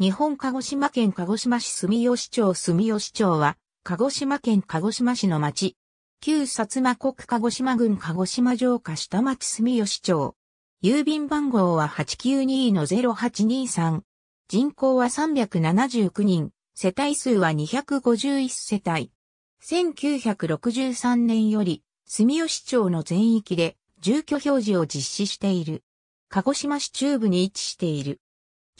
日本鹿児島県鹿児島市住吉町住吉町は、鹿児島県鹿児島市の町。旧薩摩国鹿児島郡鹿児島城下下町住吉町。郵便番号は892-0823。人口は379人。世帯数は251世帯。1963年より、住吉町の全域で住居表示を実施している。鹿児島市中部に位置している。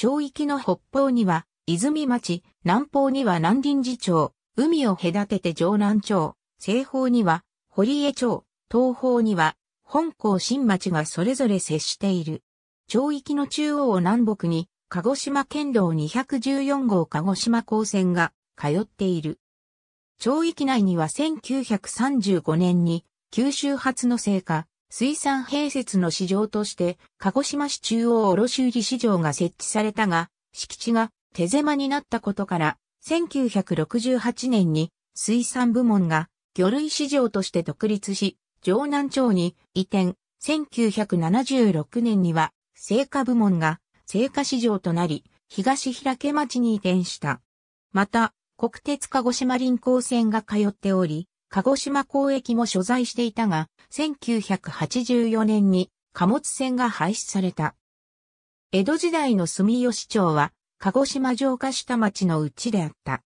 町域の北方には、泉町、南方には南林寺町、海を隔てて城南町、西方には堀江町、東方には本港新町がそれぞれ接している。町域の中央を南北に、鹿児島県道214号鹿児島高専が通っている。町域内には1935年に九州発の聖火、水産併設の市場として、鹿児島市中央卸売市場が設置されたが、敷地が手狭になったことから、1968年に水産部門が魚類市場として独立し、城南町に移転、1976年には、青果部門が青果市場となり、東平家町に移転した。また、国鉄鹿児島臨港線が通っており、鹿児島港駅も所在していたが、1984年に貨物船が廃止された。江戸時代の住吉町は、鹿児島城下下町のうちであった。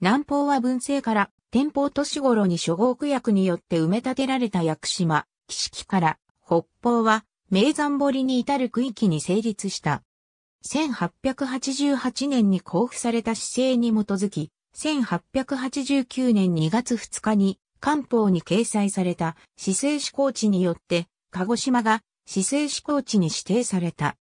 南方は文政から、天保年頃に諸国薬によって埋め立てられた屋久島、木式から、北方は、名山堀に至る区域に成立した。1888年に交付された姿勢に基づき、1889年2月2日に官報に掲載された市政施行地によって鹿児島が市政施行地に指定された。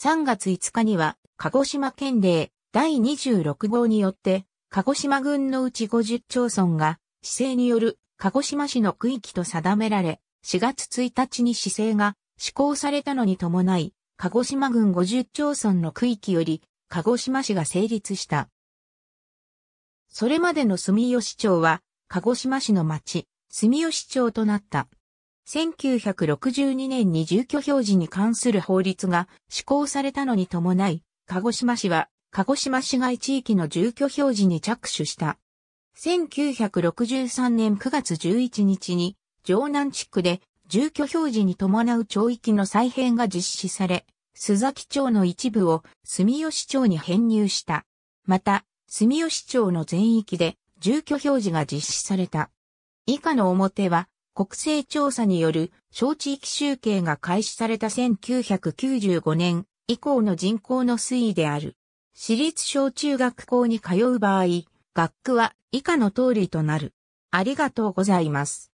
3月5日には鹿児島県令第26号によって鹿児島郡のうち50町村が市政による鹿児島市の区域と定められ、4月1日に市政が施行されたのに伴い、鹿児島郡50町村の区域より鹿児島市が成立した。それまでの住吉町は、鹿児島市の町、住吉町となった。1962年に住居表示に関する法律が施行されたのに伴い、鹿児島市は、鹿児島市街地域の住居表示に着手した。1963年9月11日に、城南地区で住居表示に伴う町域の再編が実施され、須崎町の一部を住吉町に編入した。また、住吉町の全域で住居表示が実施された。以下の表は、国勢調査による小地域集計が開始された1995年以降の人口の推移である。私立小中学校に通う場合、学区は以下の通りとなる。ありがとうございます。